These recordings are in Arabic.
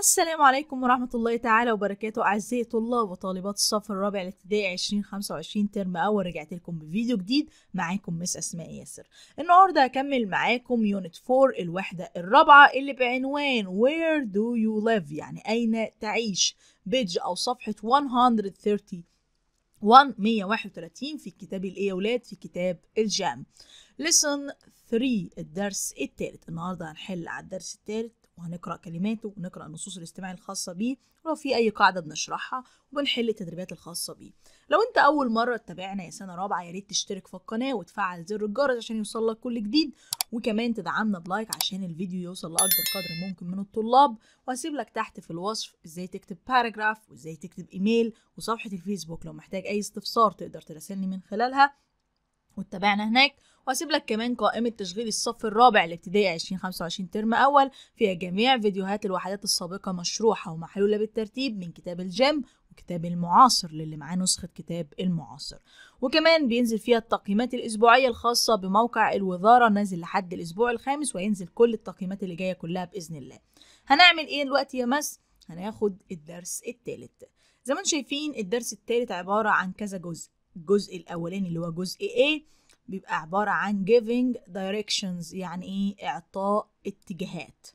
السلام عليكم ورحمة الله تعالى وبركاته أعزائي طلاب وطالبات الصف الرابع الابتدائي 2025 ترم أول رجعت لكم بفيديو جديد معاكم مس أسماء ياسر النهاردة هكمل معاكم يونت 4 الوحدة الرابعة اللي بعنوان Where do you live يعني أين تعيش بيج أو صفحة 131 131 في كتاب الإيه يا ولاد في كتاب الجام Listen 3 الدرس الثالث النهارده هنحل على الدرس الثالث وهنقرا كلماته ونقرا النصوص الاجتماعي الخاصه بيه ولو في اي قاعده بنشرحها وبنحل التدريبات الخاصه بيه لو انت اول مره تتابعنا يا سنه رابعه يا ريت تشترك في القناه وتفعل زر الجرس عشان يوصلك كل جديد وكمان تدعمنا بلايك عشان الفيديو يوصل لاكبر قدر ممكن من الطلاب وهسيب لك تحت في الوصف ازاي تكتب باراجراف وازاي تكتب ايميل وصفحه الفيسبوك لو محتاج اي استفسار تقدر تراسلني من خلالها واتبعنا هناك وهسيب لك كمان قائمة تشغيل الصف الرابع لابتدائي 2025 ترم أول فيها جميع فيديوهات الوحدات السابقة مشروحة ومحلولة بالترتيب من كتاب الجيم وكتاب المعاصر للي معاه نسخة كتاب المعاصر وكمان بينزل فيها التقييمات الأسبوعية الخاصة بموقع الوزارة نازل لحد الأسبوع الخامس وينزل كل التقييمات اللي جاية كلها بإذن الله هنعمل إيه دلوقتي يا مس؟ هناخد الدرس التالت زي ما شايفين الدرس التالت عبارة عن كذا جزء الجزء الاولاني اللي هو جزء A بيبقى عبارة عن giving directions يعني ايه اعطاء اتجاهات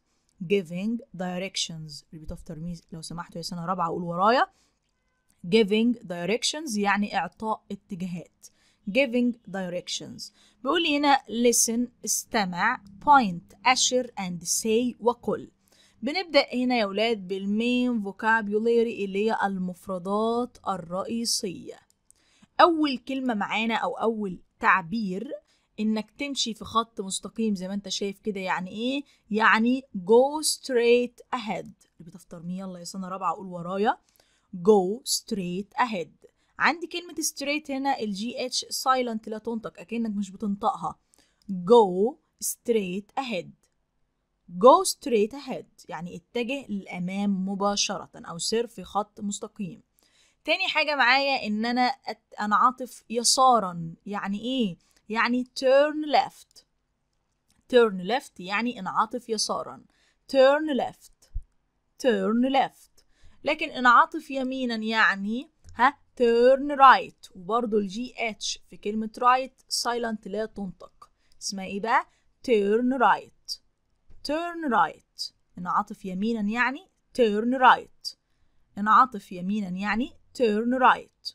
giving directions repeat after me لو سمحتوا يا سنة رابعة قول ورايا giving directions يعني اعطاء اتجاهات giving directions بيقول لي هنا listen استمع point أشر and say وقل بنبدأ هنا يا ولاد بالمين vocabulary اللي هي المفردات الرئيسية اول كلمه معانا او اول تعبير انك تمشي في خط مستقيم زي ما انت شايف كده يعني ايه يعني go straight ahead اللي بتفطرني يلا يا سنه رابعه قول ورايا go straight ahead عندي كلمة straight هنا الجي اتش silent لا تنطق اكنك مش بتنطقها go straight ahead go straight ahead يعني اتجه للامام مباشرة او سير في خط مستقيم تاني حاجة معايا إن أنا أنعطف يسارا يعني إيه؟ يعني turn left turn left يعني انعطف يسارا turn left turn left لكن انعطف يمينا يعني ها turn right وبرضو الجي اتش في كلمة right silent لا تنطق اسمها ايه بقى turn right turn right انعطف يمينا يعني turn right انعطف يمينا يعني turn right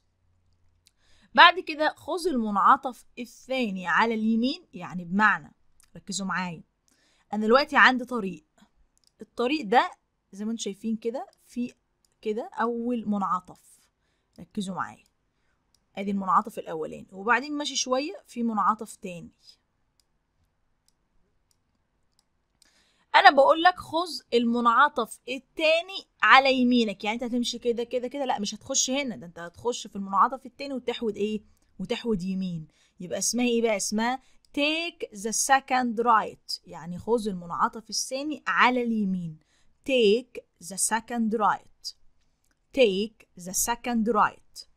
بعد كده خذ المنعطف الثاني على اليمين يعني بمعنى ركزوا معايا انا دلوقتي عندي طريق الطريق ده زي ما انتم شايفين كده في كده اول منعطف ركزوا معايا ادي المنعطف الاولاني وبعدين ماشي شويه في منعطف تاني انا بقول لك خذ المنعطف التاني على يمينك يعني انت هتمشي كده كده كده لا مش هتخش هنا ده انت هتخش في المنعطف التاني وتحود ايه وتحود يمين يبقى اسمها ايه بقى اسمها take the second right يعني خذ المنعطف الثاني على اليمين take the second right take the second right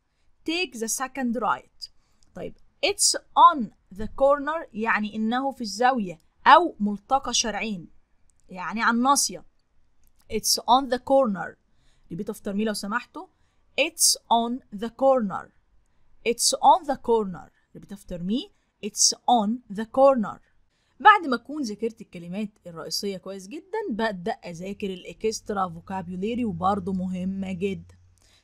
take the second right طيب it's on the corner يعني انه في الزاويه او ملتقى شارعين يعني على الناصيه it's on the corner ريبيت افتر مي لو سمحتوا it's on the corner it's on the corner ريبيت افتر مي it's on the corner بعد ما اكون ذاكرت الكلمات الرئيسيه كويس جدا ببدا اذاكر الاكسترا فوكابيوليري وبرضه مهمه جدا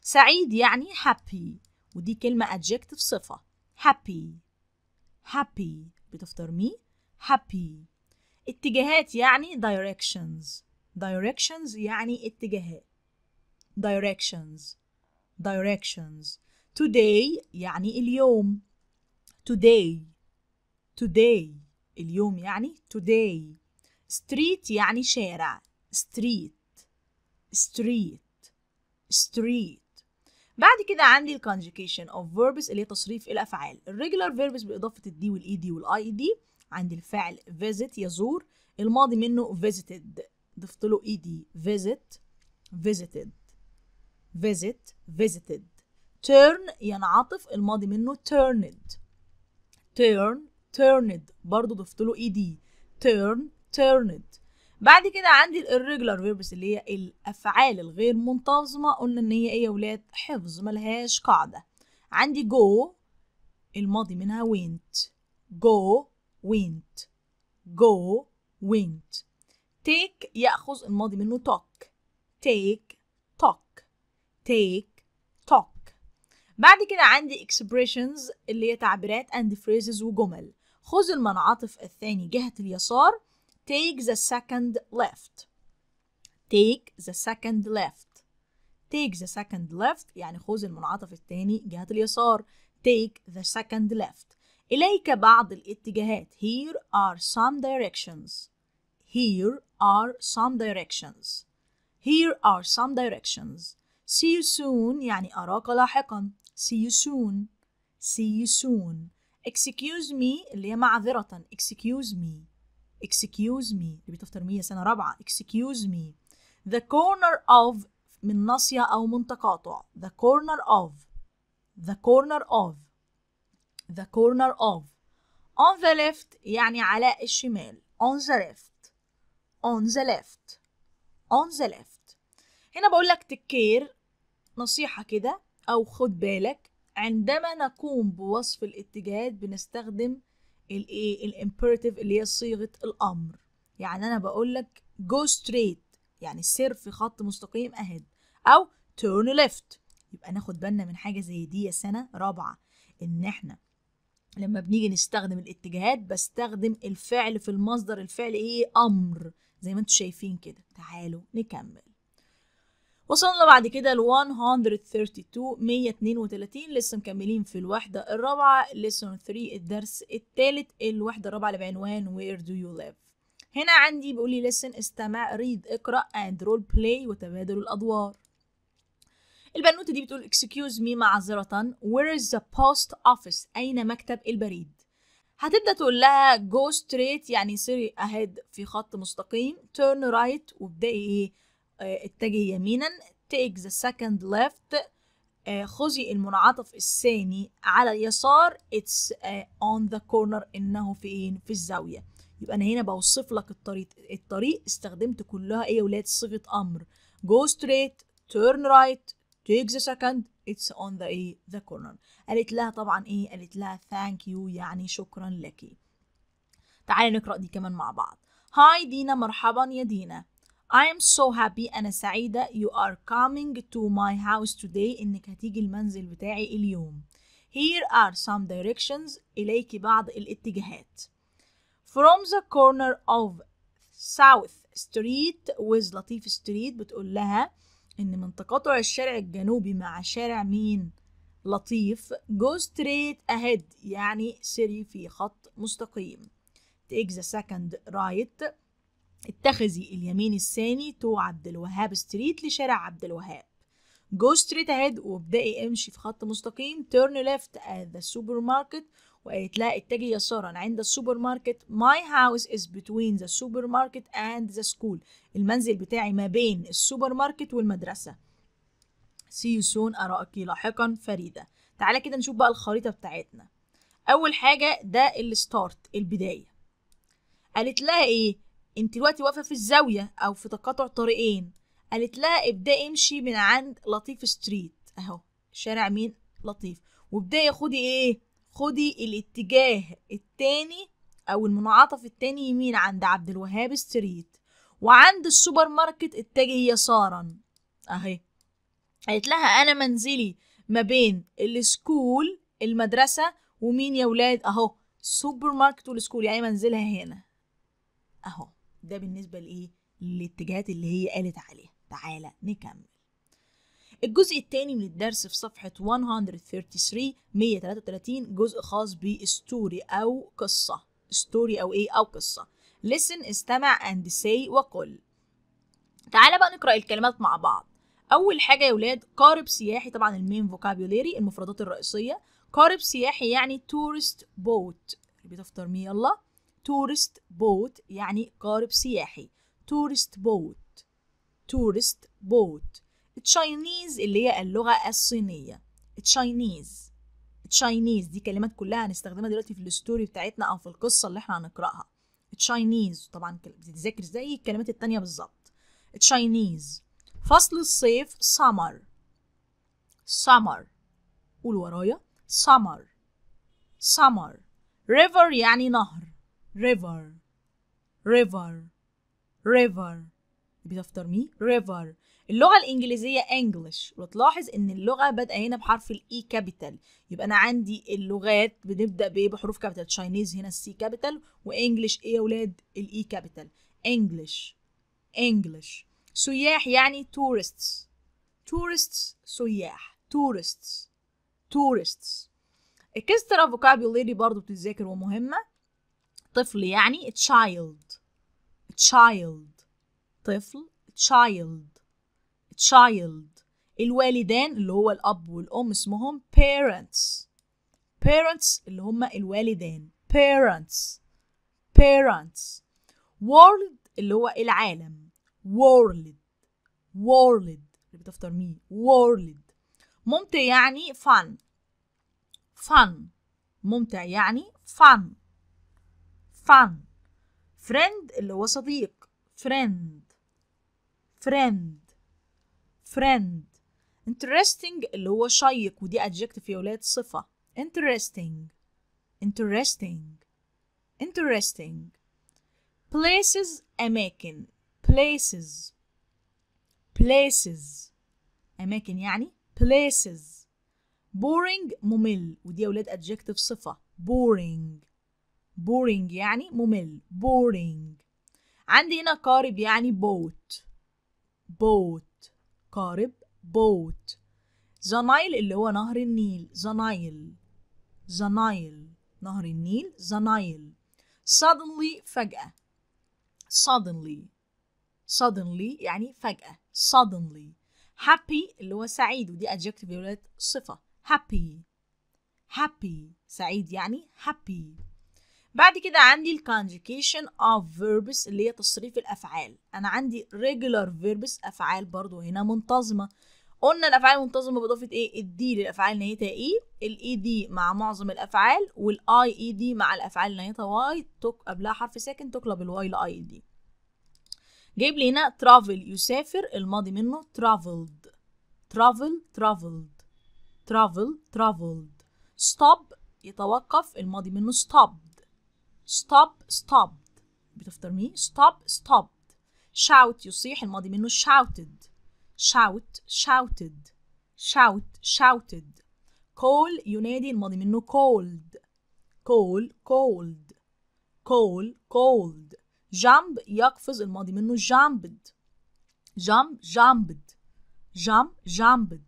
سعيد يعني happy ودي كلمه adjective صفه happy happy بتفتر مي happy اتجاهات يعني directions directions يعني اتجاهات directions directions today يعني اليوم today today اليوم يعني today street يعني شارع street street street بعد كده عندي الconjugation of verbs اللي هي تصريف الافعال الريجولار verbs باضافه الدي والاي دي والاي دي عند الفعل visit يزور الماضي منه visited ضفت له ed visit visited visit visited turn ينعطف الماضي منه turned turn turned برضه ضفت له ed turn turned بعد كده عندي الريجولار فيربس اللي هي الافعال الغير منتظمه قلنا ان هي ايه يا ولاد حفظ ملهاش قاعده عندي go الماضي منها went go went go went take يأخذ الماضي منه talk take talk take talk بعد كده عندي expressions اللي هي تعبيرات and phrases وجمل خذ المنعطف الثاني جهة اليسار take the second left take the second left take the second left يعني خذ المنعطف الثاني جهة اليسار take the second left إليك بعض الاتجاهات here are some directions here are some directions here are some directions see you soon يعني أراك لاحقا see you soon see you soon excuse me اللي هي معذرة excuse me excuse me اللي بتفتر سنة رابعة excuse me the corner of من ناصية أو من تقاطع the corner of the corner of the corner of on the left يعني على الشمال on the left on the left on the left هنا بقول لك تكير نصيحة كده أو خد بالك عندما نقوم بوصف الاتجاهات بنستخدم الايه الامبيرتيف اللي هي صيغة الأمر يعني أنا بقول لك go straight يعني سير في خط مستقيم أهد أو turn left يبقى ناخد بالنا من حاجة زي دي يا سنة رابعة إن إحنا لما بنيجي نستخدم الاتجاهات بستخدم الفعل في المصدر الفعل ايه امر زي ما انتم شايفين كده تعالوا نكمل وصلنا بعد كده ل 132 132 لسه مكملين في الوحدة الرابعة lesson 3 الدرس الثالث الوحدة الرابعة اللي بعنوان where do you live هنا عندي بيقول لي listen استمع read اقرأ and role play وتبادل الأدوار البنوته دي بتقول اكسكيوز مي معذره وير از ذا بوست اوفيس اين مكتب البريد هتبدا تقول لها جو ستريت يعني سيري اهيد في خط مستقيم تيرن رايت right وابداي ايه آه، اتجهي يمينا تيك ذا سكند ليفت خذي المنعطف الثاني على اليسار اتس اون ذا كورنر انه فين إيه؟ في الزاويه يبقى انا هنا بوصف لك الطريق الطريق استخدمت كلها ايه يا ولاد صيغه امر جو ستريت تيرن رايت to take the second it's on the ايه the corner قالت لها طبعا ايه قالت لها thank you يعني شكرا لك تعالي نقرأ دي كمان مع بعض هاي دينا مرحبا يا دينا I am so happy أنا سعيدة you are coming to my house today إنك هتيجي المنزل بتاعي اليوم Here are some directions إليك بعض الاتجاهات From the corner of South Street with لطيف Street بتقول لها إن من تقاطع الشارع الجنوبي مع شارع مين لطيف go straight ahead يعني سري في خط مستقيم take the second right اتخذي اليمين الثاني تو عبد الوهاب ستريت لشارع عبد الوهاب جو ستريت اهيد وابدأي امشي في خط مستقيم turn left at the supermarket وقالت لها اتجهي يسارا عند السوبر ماركت ماي هاوس از بتوين ذا سوبر ماركت اند ذا سكول المنزل بتاعي ما بين السوبر ماركت والمدرسه سي يو سون اراك لاحقا فريده تعالى كده نشوف بقى الخريطه بتاعتنا اول حاجه ده الستارت البدايه قالت لها ايه انت دلوقتي واقفه في الزاويه او في تقاطع طريقين قالت لها ابداي امشي من عند لطيف ستريت اهو شارع مين لطيف وابدأي خدي ايه خدي الاتجاه التاني او المنعطف التاني يمين عند عبد الوهاب ستريت وعند السوبر ماركت اتجهي يسارا اهي قالت لها انا منزلي ما بين السكول المدرسه ومين يا ولاد اهو سوبر ماركت والسكول يعني منزلها هنا اهو ده بالنسبه لايه للاتجاهات اللي هي قالت عليها تعالى نكمل الجزء الثاني من الدرس في صفحة 133 133 جزء خاص بستوري أو قصة ستوري أو إيه أو قصة listen استمع and say وقل تعالى بقى نقرأ الكلمات مع بعض أول حاجة يا ولاد قارب سياحي طبعا المين فوكابيوليري المفردات الرئيسية قارب سياحي يعني tourist boat بتفطر افتر مي يلا tourist boat يعني قارب سياحي tourist boat tourist boat تشاينيز اللي هي اللغة الصينية تشاينيز تشاينيز دي كلمات كلها هنستخدمها دلوقتي في الستوري بتاعتنا أو في القصة اللي احنا هنقرأها تشاينيز طبعا بتتذاكر زي الكلمات التانية بالظبط تشاينيز فصل الصيف summer سمر قول ورايا summer summer ريفر يعني نهر river river river بتفطر مي ريفر اللغة الإنجليزية English وتلاحظ إن اللغة بادئة هنا بحرف الإي كابيتال e يبقى أنا عندي اللغات بنبدأ بإيه بحروف كابيتال تشاينيز هنا السي كابيتال وإنجلش إيه يا ولاد الإي كابيتال e English English سياح يعني tourists tourists سياح tourists tourists اكسترا فوكابيولاري برضو بتتذاكر ومهمة طفل يعني تشايلد child child طفل child child الوالدان اللي هو الأب والأم اسمهم parents parents اللي هما الوالدان parents parents world اللي هو العالم world world اللي بتفطر مين world ممتع يعني fun fun ممتع يعني fun fun friend اللي هو صديق friend friend friend interesting اللي هو شيق ودي adjective يا ولاد صفة interesting interesting interesting places أماكن places places أماكن يعني places boring ممل ودي يا ولاد adjective صفة boring boring يعني ممل boring عندي هنا قارب يعني boat بوت قارب بوت زنايل اللي هو نهر النيل زنايل زنايل نهر النيل زنايل suddenly فجأة suddenly suddenly يعني فجأة suddenly happy اللي هو سعيد ودي adjective صفة happy happy سعيد يعني happy بعد كده عندي الكونجكيشن اوف verbs اللي هي تصريف الافعال انا عندي regular verbs افعال برضو هنا منتظمه قلنا الافعال المنتظمه باضافه ايه الدي للافعال نهايتها اي e، الاي دي e مع معظم الافعال والاي اي دي e مع الافعال اللي نهايتها واي قبلها حرف ساكن تقلب الواي لاي دي جايب لي هنا travel يسافر الماضي منه traveled travel traveled travel traveled stop يتوقف الماضي منه stopped stop stopped بتفطر stop stopped shout يصيح الماضي منه shouted shout shouted shout shouted call ينادي الماضي منه called call called call called jump يقفز الماضي منه jumped jump jumped jump jumped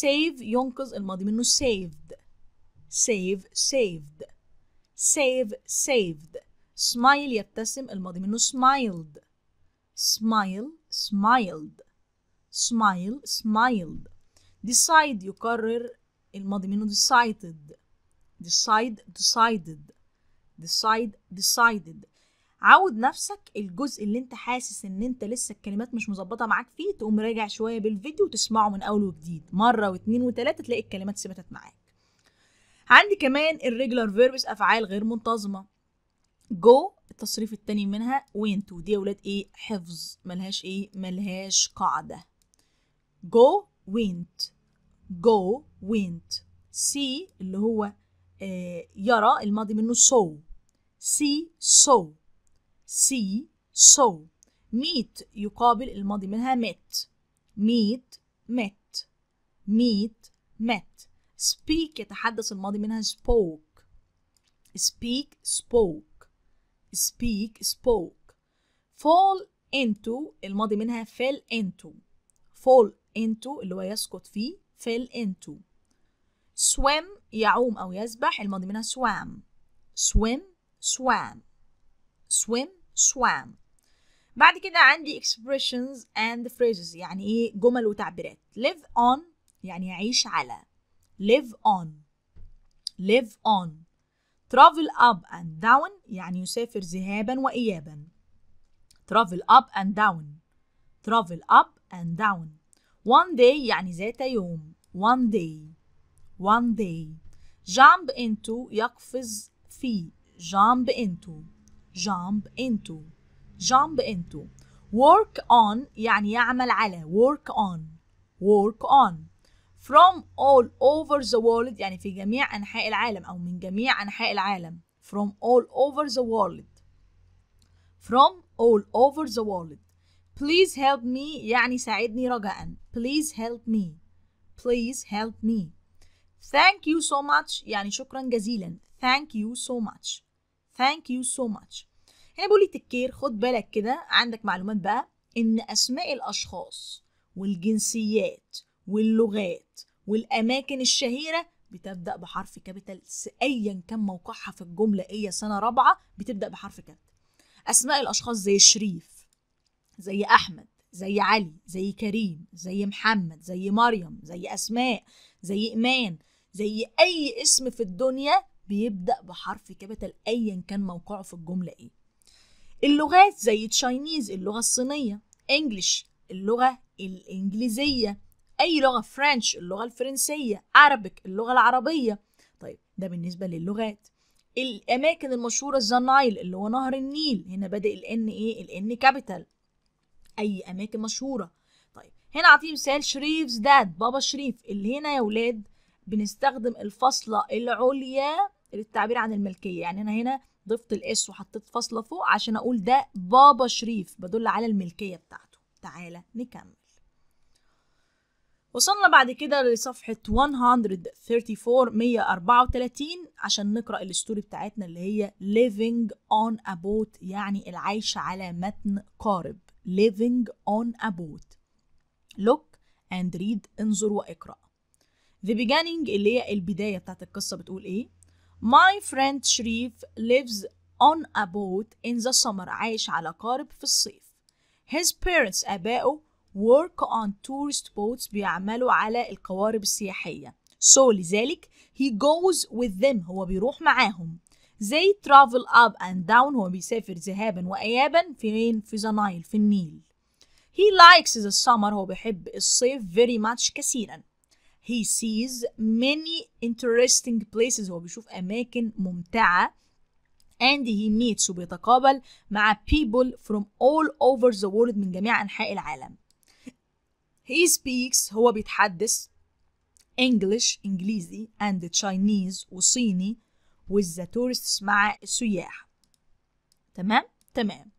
save ينقذ الماضي منه saved save saved save saved smile يبتسم الماضي منه smiled smile smiled smile smiled decide يقرر الماضي منه decided decide decided decide decided عود نفسك الجزء اللي انت حاسس ان انت لسه الكلمات مش مظبطه معاك فيه تقوم راجع شويه بالفيديو وتسمعه من اول وجديد مره واتنين وتلاته تلاقي الكلمات ثبتت معاك عندي كمان الريجولار فيربس افعال غير منتظمه جو التصريف التاني منها وينتو دي يا ولاد ايه حفظ ملهاش ايه ملهاش قاعده جو وينت جو وينت سي اللي هو آه يرى الماضي منه سو سي سو سي سو ميت يقابل الماضي منها met meet met meet met speak يتحدث الماضي منها spoke speak spoke speak spoke fall into الماضي منها fell into fall into اللي هو يسقط فيه fell into swim يعوم أو يسبح الماضي منها swam swim swam swim swam بعد كده عندي expressions and phrases يعني ايه جمل وتعبيرات live on يعني يعيش على live on live on travel up and down يعني يسافر ذهابا وإيابا travel up and down travel up and down one day يعني ذات يوم one day one day jump into يقفز في jump into jump into jump into work on يعني يعمل على work on work on from all over the world يعني في جميع أنحاء العالم أو من جميع أنحاء العالم from all over the world from all over the world please help me يعني ساعدني رجاء please help me please help me thank you so much يعني شكرا جزيلا thank you so much thank you so much هنا بقولي تكير خد بالك كده عندك معلومات بقى ان اسماء الاشخاص والجنسيات واللغات والأماكن الشهيرة بتبدأ بحرف كابيتال أيا كان موقعها في الجملة إيه سنة رابعة بتبدأ بحرف كابيتال أسماء الأشخاص زي شريف زي أحمد زي علي زي كريم زي محمد زي مريم زي أسماء زي إيمان زي أي اسم في الدنيا بيبدأ بحرف كابيتال أيا كان موقعه في الجملة إيه اللغات زي تشاينيز اللغة الصينية انجلش اللغة الإنجليزية اي لغه فرنش اللغه الفرنسيه عربك اللغه العربيه طيب ده بالنسبه للغات الاماكن المشهوره الزنايل اللي هو نهر النيل هنا بادئ الان ايه الان كابيتال اي اماكن مشهوره طيب هنا اعطيه مثال شريفز داد بابا شريف اللي هنا يا ولاد بنستخدم الفاصله العليا للتعبير عن الملكيه يعني انا هنا ضفت الاس وحطيت فاصله فوق عشان اقول ده بابا شريف بدل على الملكيه بتاعته تعالى نكمل وصلنا بعد كده لصفحة 134 134 عشان نقرأ الستوري بتاعتنا اللي هي living on a boat يعني العيش على متن قارب living on a boat look and read انظر واقرأ the beginning اللي هي البداية بتاعت القصة بتقول ايه my friend شريف lives on a boat in the summer عايش على قارب في الصيف his parents أباؤه work on tourist boats بيعملوا على القوارب السياحية so لذلك he goes with them هو بيروح معاهم they travel up and down هو بيسافر ذهابا وإيابا فين في زنايل في النيل he likes the summer هو بيحب الصيف very much كثيرا he sees many interesting places هو بيشوف أماكن ممتعة and he meets وبيتقابل مع people from all over the world من جميع أنحاء العالم He speaks هو بيتحدث English إنجليزي and Chinese وصيني with the tourists مع السياح تمام تمام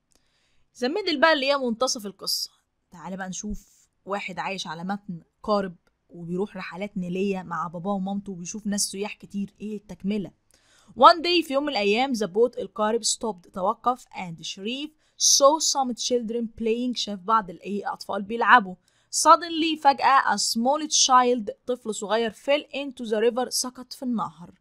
زميل بقى اللي هي منتصف القصة تعالى بقى نشوف واحد عايش على متن قارب وبيروح رحلات نيلية مع باباه ومامته وبيشوف ناس سياح كتير ايه التكملة One day في يوم من الأيام the boat القارب stopped توقف and شريف saw some children playing شاف بعض الأطفال بيلعبوا suddenly فجأة a small child طفل صغير fell into the river سقط في النهر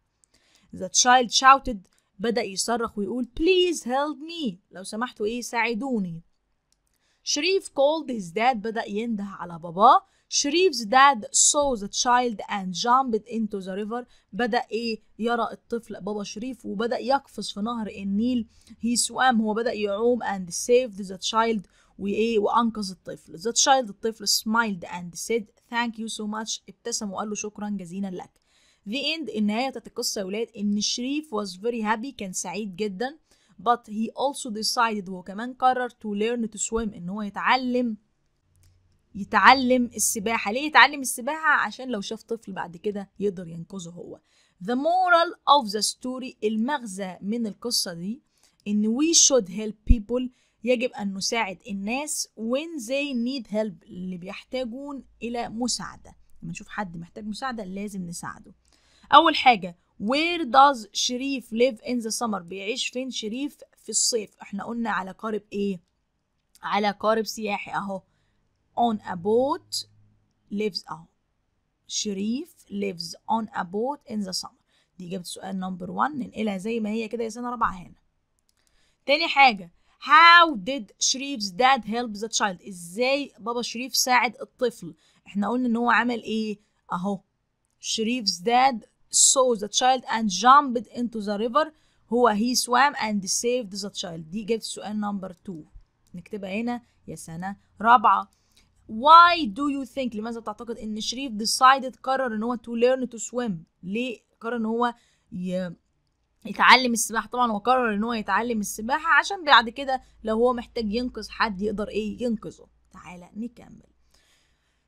the child shouted بدأ يصرخ ويقول please help me لو سمحتوا ايه ساعدوني شريف called his dad بدأ ينده على باباه شريف's dad saw the child and jumped into the river بدأ إيه يرى الطفل بابا شريف وبدأ يقفز في نهر النيل he swam هو بدأ يعوم and saved the child وايه وانقذ الطفل ذا تشايلد الطفل سمايلد اند سيد ثانك يو سو ماتش ابتسم وقال له شكرا جزيلا لك The end النهاية تتقصى القصة يا ولاد إن شريف was very happy كان سعيد جدا but he also decided هو كمان قرر to learn to swim إن هو يتعلم يتعلم السباحة ليه يتعلم السباحة عشان لو شاف طفل بعد كده يقدر ينقذه هو The moral of the story المغزى من القصة دي إن we should help people يجب أن نساعد الناس when they need help اللي بيحتاجون إلى مساعدة لما نشوف حد محتاج مساعدة لازم نساعده أول حاجة where does شريف live in the summer بيعيش فين شريف في الصيف احنا قلنا على قارب ايه على قارب سياحي اهو on a boat lives اهو شريف lives on a boat in the summer دي إجابة سؤال نمبر 1 ننقلها زي ما هي كده يا سنة رابعة هنا تاني حاجة How did Sharif's dad help the child ازاي بابا شريف ساعد الطفل احنا قلنا ان هو عمل ايه اهو Sharif's dad saw the child and jumped into the river هو he swam and saved the child دي جت سؤال نمبر 2 نكتبها هنا يا سنة رابعة Why do you think لماذا تعتقد ان شريف decided قرر ان هو to learn to swim ليه قرر ان هو ي... يتعلم السباحه طبعا وقرر ان هو يتعلم السباحه عشان بعد كده لو هو محتاج ينقذ حد يقدر ايه ينقذه تعالى نكمل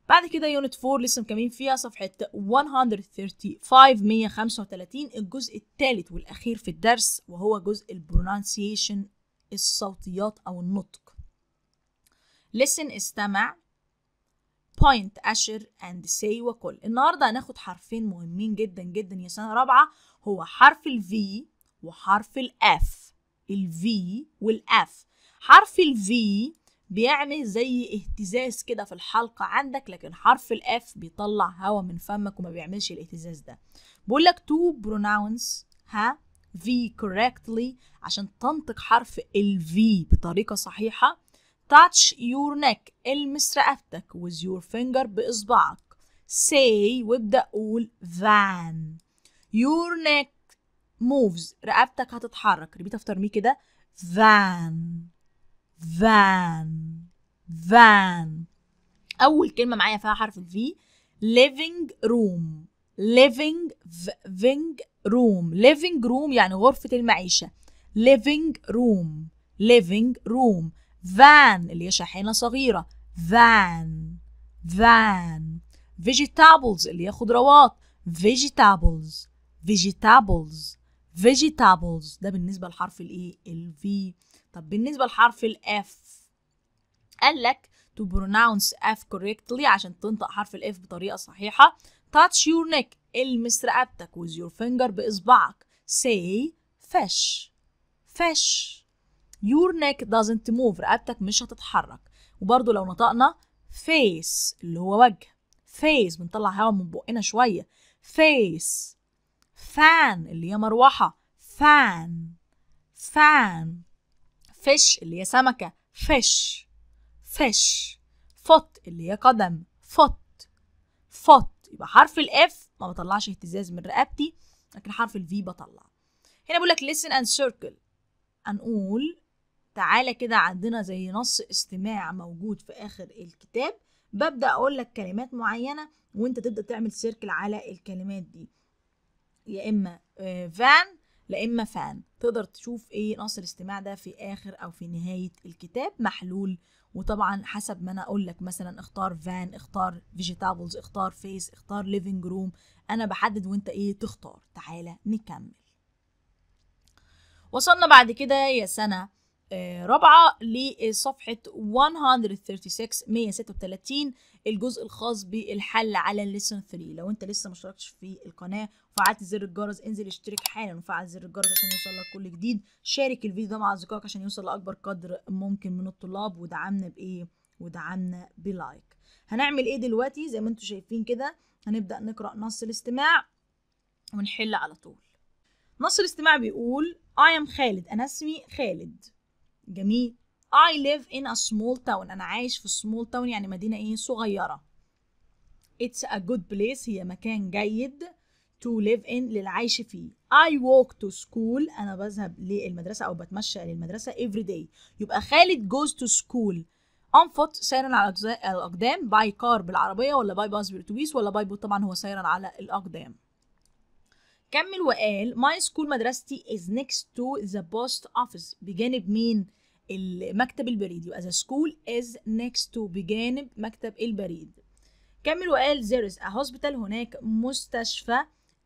بعد كده يونت 4 لسه مكملين فيها صفحة 135 135 الجزء الثالث والأخير في الدرس وهو جزء البرونانسيشن الصوتيات أو النطق listen استمع point أشر and say وكل النهاردة هناخد حرفين مهمين جدا جدا يا سنة رابعة هو حرف ال V وحرف ال F ال V وال F حرف ال V بيعمل زي اهتزاز كده في الحلقة عندك لكن حرف ال F بيطلع هوا من فمك وما بيعملش الاهتزاز ده بقول لك to pronounce ها V correctly عشان تنطق حرف ال V بطريقة صحيحة touch your neck المس رقبتك with your finger بإصبعك say وابدأ قول van your neck moves رقبتك هتتحرك ريبيت افتر مي كده van van van أول كلمة معايا فيها حرف الفي living room living living room living room يعني غرفة المعيشة living room living room van اللي هي شاحنة صغيرة van van vegetables اللي هي خضروات vegetables vegetables vegetables ده بالنسبة لحرف الايه e، الفي طب بالنسبة لحرف الاف قال لك to pronounce F correctly عشان تنطق حرف الاف بطريقة صحيحة touch your neck المس رقبتك with your finger بإصبعك say fish fish your neck doesn't move رقبتك مش هتتحرك وبرضه لو نطقنا face اللي هو وجه face بنطلع هوا من بقنا شوية face فان اللي هي مروحة فان فان فش اللي هي سمكة فش فش فوت اللي هي قدم فوت فوت يبقى حرف الاف ما بطلعش اهتزاز من رقبتي لكن حرف الفي بطلع هنا بقول لك listen and circle هنقول تعالى كده عندنا زي نص استماع موجود في اخر الكتاب ببدا اقول لك كلمات معينه وانت تبدا تعمل سيركل على الكلمات دي يا اما آه، فان لا اما فان تقدر تشوف ايه نص الاستماع ده في اخر او في نهايه الكتاب محلول وطبعا حسب ما انا اقول لك مثلا اختار فان اختار فيجيتابلز اختار فيس اختار ليفنج روم انا بحدد وانت ايه تختار تعالى نكمل وصلنا بعد كده يا سنه آه، رابعة لصفحة 136 136 الجزء الخاص بالحل على ليسن 3 لو انت لسه ما اشتركتش في القناة وفعلت زر الجرس انزل اشترك حالا وفعل زر الجرس عشان يوصل لك كل جديد شارك الفيديو ده مع اصدقائك عشان يوصل لأكبر قدر ممكن من الطلاب ودعمنا بإيه ودعمنا بلايك هنعمل ايه دلوقتي زي ما انتم شايفين كده هنبدأ نقرأ نص الاستماع ونحل على طول نص الاستماع بيقول I am خالد أنا اسمي خالد جميل I live in a small town أنا عايش في small town يعني مدينة إيه صغيرة It's a good place هي مكان جيد to live in للعيش فيه I walk to school أنا بذهب للمدرسة أو بتمشى للمدرسة every day يبقى خالد goes to school on foot سيرا على الأقدام by car بالعربية ولا by bus بالأتوبيس ولا by boat طبعا هو سيرا على الأقدام كمل وقال ماي سكول مدرستي از نيكست تو ذا بوست اوفيس بجانب مين المكتب البريد يبقى ذا سكول از نيكست تو بجانب مكتب البريد كمل وقال there is a hospital هناك مستشفى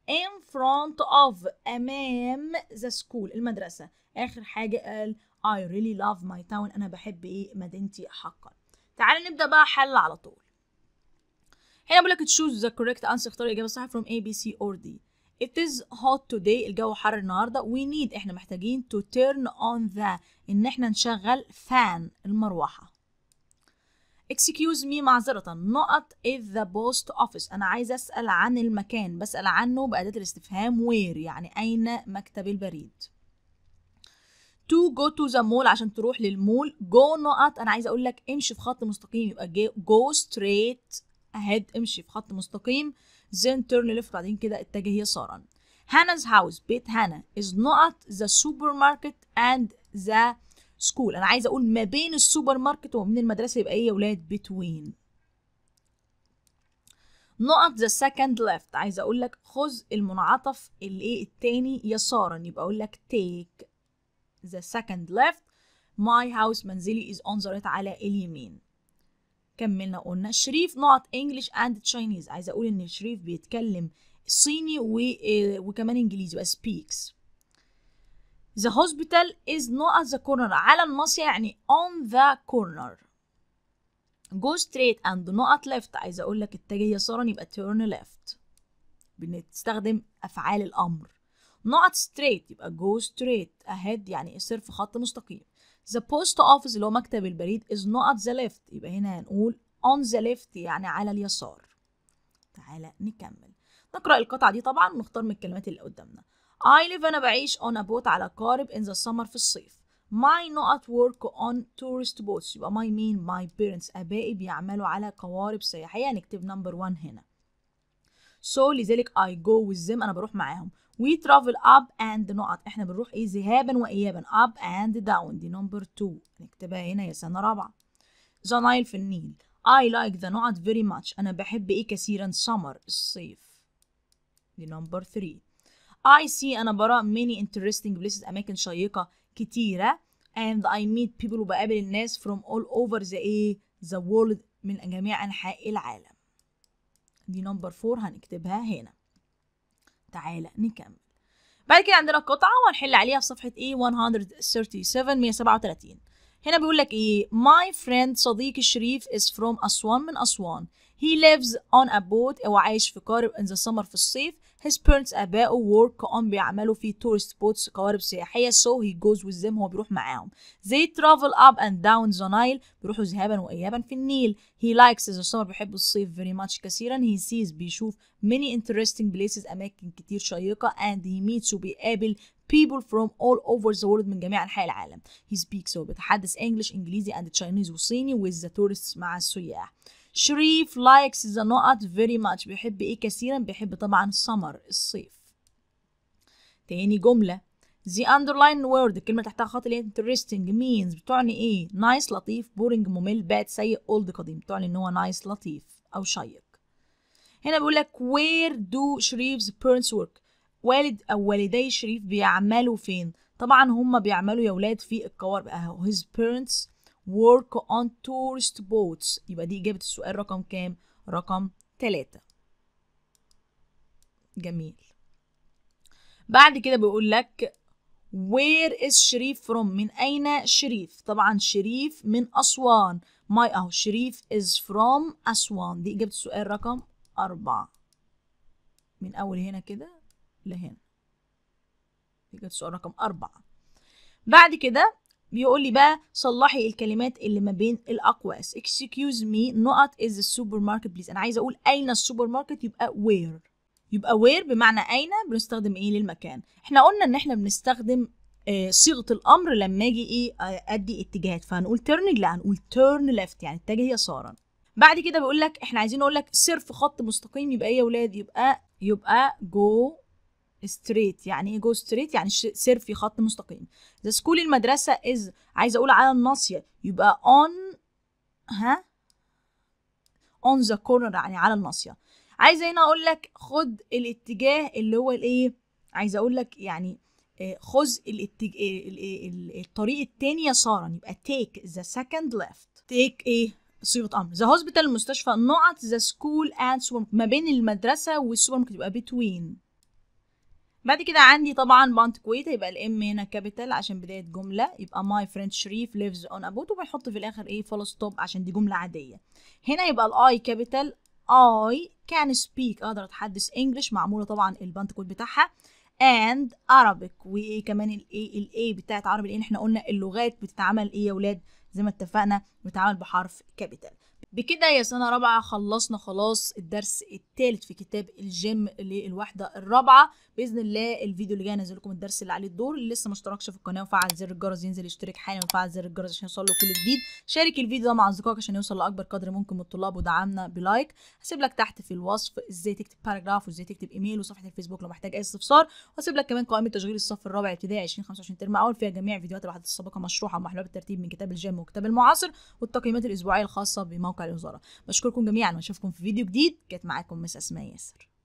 in front of امام the school المدرسه اخر حاجه قال I really love my town أنا بحب إيه مدينتي حقا تعالى نبدأ بقى حل على طول هنا بقولك لك choose the correct answer اختار الإجابة الصح from A B C or D It is hot today الجو حر النهاردة we need احنا محتاجين to turn on the ان احنا نشغل fan المروحة excuse me معذرة نقط is the post office أنا عايزة أسأل عن المكان بسأل عنه بأداة الاستفهام where يعني أين مكتب البريد to go to the mall عشان تروح للمول go نقط أنا عايزة أقول لك امشي في خط مستقيم يبقى go straight ahead امشي في خط مستقيم then turn left بعدين كده اتجه يسارا Hannah's house بيت هانا is not the supermarket and the school انا عايزه اقول ما بين السوبر ماركت وما بين المدرسه يبقى ايه يا ولاد between نقط the second left عايزه اقول لك خذ المنعطف الايه التاني يسارا يبقى اقول لك take the second left my house منزلي is on the right على اليمين كملنا قلنا شريف نوت انجلش اند تشاينيز عايزه اقول ان شريف بيتكلم صيني و... آه، وكمان انجليزي بقى speaks the hospital is not at the corner على الناصية يعني on the corner go straight and not left عايزه اقول لك اتجه يسارا يبقى turn left بنستخدم افعال الامر not straight يبقى go straight ahead يعني اصر في خط مستقيم the post office اللي هو مكتب البريد is not at the left يبقى هنا هنقول on the left يعني على اليسار تعالى نكمل نقرأ القطعة دي طبعا ونختار من الكلمات اللي قدامنا I live أنا بعيش on a boat على قارب in the summer في الصيف my not work on tourist boats يبقى my mean my parents أبائي بيعملوا على قوارب سياحية نكتب يعني number one هنا so لذلك I go with them أنا بروح معاهم وي ترافل اب اند نقط احنا بنروح ايه ذهابا وايابا اب اند داون دي نمبر 2 نكتبها هنا يا سنه رابعه ذا نايل في النيل I like the نقط very much أنا بحب إيه كثيرا summer الصيف دي نمبر 3 I see أنا برا many interesting places أماكن شيقة كتيرة and I meet people وبقابل الناس from all over the إيه the world من جميع أنحاء العالم دي نمبر 4 هنكتبها هنا تعالى نكمل بعد كده عندنا قطعة وهنحل عليها في صفحة A 137 137 هنا بيقول لك ايه my friend صديقي الشريف is from أسوان من أسوان he lives on a boat هو عايش في قارب in the summer في الصيف his parents ابائه work on بيعملوا في tourist boats قوارب سياحية so he goes with them هو بيروح معاهم they travel up and down the Nile بيروحوا ذهابا وإيابا في النيل he likes the summer بيحب الصيف very much كثيرا he sees بيشوف many interesting places أماكن كتير شيقة and he meets وبيقابل people from all over the world من جميع أنحاء العالم he speaks هو بيتحدث English إنجليزي and Chinese وصيني with the tourists مع السياح شريف likes the not very much بيحب إيه كثيرا بيحب طبعا summer الصيف تاني جملة The underline word الكلمة تحتها خط اللي interesting means بتعني ايه؟ nice لطيف boring ممل bad سيء old قديم بتعني ان هو nice لطيف أو شيق. هنا بيقول لك where do Sharif's parents work؟ والد أو والدي شريف بيعملوا فين؟ طبعا هم بيعملوا يا ولاد في القوارب أهو his parents work on tourist boats يبقى دي إجابة السؤال رقم كام؟ رقم تلاتة جميل بعد كده بيقول لك where is شريف from من أين شريف طبعا شريف من أسوان ماي أهو شريف is from أسوان دي إجابة السؤال رقم أربعة من أول هنا كده لهنا يبقى السؤال رقم أربعة بعد كده بيقول لي بقى صلحي الكلمات اللي ما بين الأقواس excuse me نقط is the supermarket please أنا عايزة أقول أين السوبر ماركت يبقى where يبقى where بمعنى أين بنستخدم إيه للمكان إحنا قلنا إن إحنا بنستخدم آه، صيغة الأمر لما أجي إيه آه، أدي اتجاهات فهنقول turning لا هنقول turn left يعني اتجه يسارا بعد كده بيقول لك إحنا عايزين نقول لك صرف خط مستقيم يبقى إيه يا ولاد يبقى يبقى go ستريت يعني ايه جو ستريت يعني سير في خط مستقيم ذا سكول المدرسه از عايزه اقول على الناصيه يبقى اون ها اون ذا كورنر يعني على الناصيه عايزه هنا اقول لك خد الاتجاه اللي هو الايه عايزه اقول لك يعني آه، خذ الاتج... آه، آه، الطريق الثاني يسارا يبقى تيك ذا سكند ليفت تيك ايه صيغه امر ذا هوسبيتال المستشفى نقط ذا سكول اند سوبر ما بين المدرسه والسوبر ماركت يبقى بتوين بعد كده عندي طبعا بانت كويت هيبقى الام هنا كابيتال عشان بدايه جمله يبقى ماي فريند شريف ليفز اون ابوت وبيحط في الاخر ايه فول ستوب عشان دي جمله عاديه هنا يبقى الاي كابيتال اي كان سبيك اقدر اتحدث انجلش معموله طبعا البانت كويت بتاعها and Arabic وايه كمان الايه الاي بتاعت عربي لان احنا قلنا اللغات بتتعمل ايه يا ولاد زي ما اتفقنا بتتعمل بحرف كابيتال بكده يا سنه رابعه خلصنا خلاص الدرس الثالث في كتاب الجيم للوحده الرابعه باذن الله الفيديو اللي جاي انزل لكم الدرس اللي عليه الدور اللي لسه ما اشتركش في القناه وفعل زر الجرس ينزل يشترك حالا وفعل زر الجرس عشان يوصل له كل جديد شارك الفيديو ده مع اصدقائك عشان يوصل لاكبر قدر ممكن من الطلاب ودعمنا بلايك هسيب لك تحت في الوصف ازاي تكتب باراجراف وازاي تكتب ايميل وصفحه الفيسبوك لو محتاج اي استفسار وهسيب لك كمان قائمه تشغيل الصف الرابع ابتدائي 2025 ترم اول فيها جميع فيديوهات الوحدات السابقه مشروحه ومحلوله بالترتيب من كتاب الجيم وكتاب المعاصر والتقييمات الاسبوعيه الخاصه بموقع الوزاره بشكركم جميعا واشوفكم في فيديو جديد كانت معاكم مس اسماء ياسر